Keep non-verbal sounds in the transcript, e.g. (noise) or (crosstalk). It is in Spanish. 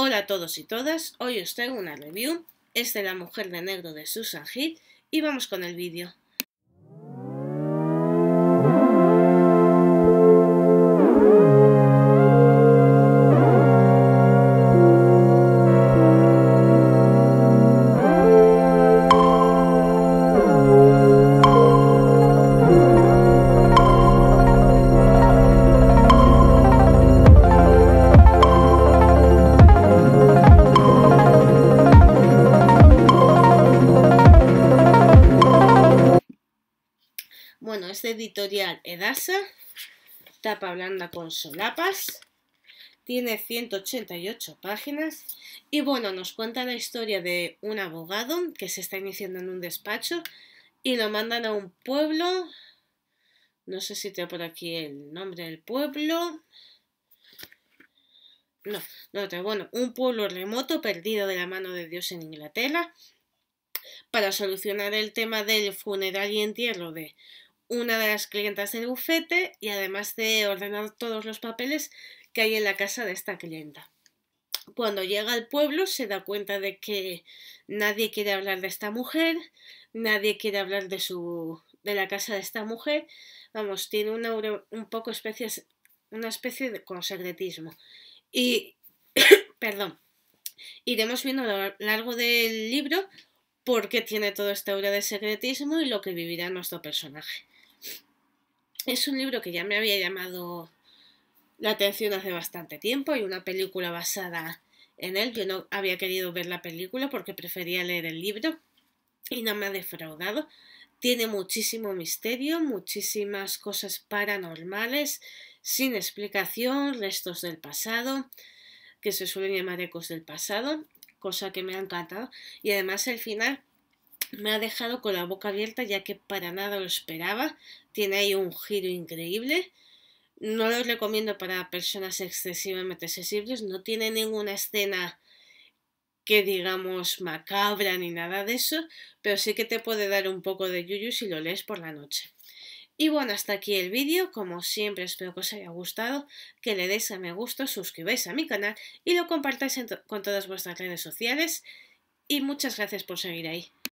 Hola a todos y todas, hoy os traigo una review, es de La Mujer de Negro de Susan Heath y vamos con el vídeo. editorial Edasa, tapa blanda con solapas, tiene 188 páginas y bueno, nos cuenta la historia de un abogado que se está iniciando en un despacho y lo mandan a un pueblo, no sé si tengo por aquí el nombre del pueblo, no, no bueno, un pueblo remoto perdido de la mano de Dios en Inglaterra para solucionar el tema del funeral y entierro de una de las clientas del bufete y además de ordenar todos los papeles que hay en la casa de esta clienta. Cuando llega al pueblo se da cuenta de que nadie quiere hablar de esta mujer, nadie quiere hablar de su de la casa de esta mujer, vamos, tiene una, un poco especie, una especie de con secretismo. Y (coughs) perdón. Iremos viendo a lo largo del libro por qué tiene toda esta aura de secretismo y lo que vivirá nuestro personaje. Es un libro que ya me había llamado la atención hace bastante tiempo y una película basada en él. Yo no había querido ver la película porque prefería leer el libro y no me ha defraudado. Tiene muchísimo misterio, muchísimas cosas paranormales, sin explicación, restos del pasado, que se suelen llamar ecos del pasado, cosa que me ha encantado. Y además el final me ha dejado con la boca abierta ya que para nada lo esperaba. Tiene ahí un giro increíble. No lo recomiendo para personas excesivamente sensibles. No tiene ninguna escena que digamos macabra ni nada de eso, pero sí que te puede dar un poco de yuyu si lo lees por la noche. Y bueno, hasta aquí el vídeo, como siempre espero que os haya gustado, que le deis a me gusta, suscribáis a mi canal y lo compartáis con todas vuestras redes sociales y muchas gracias por seguir ahí.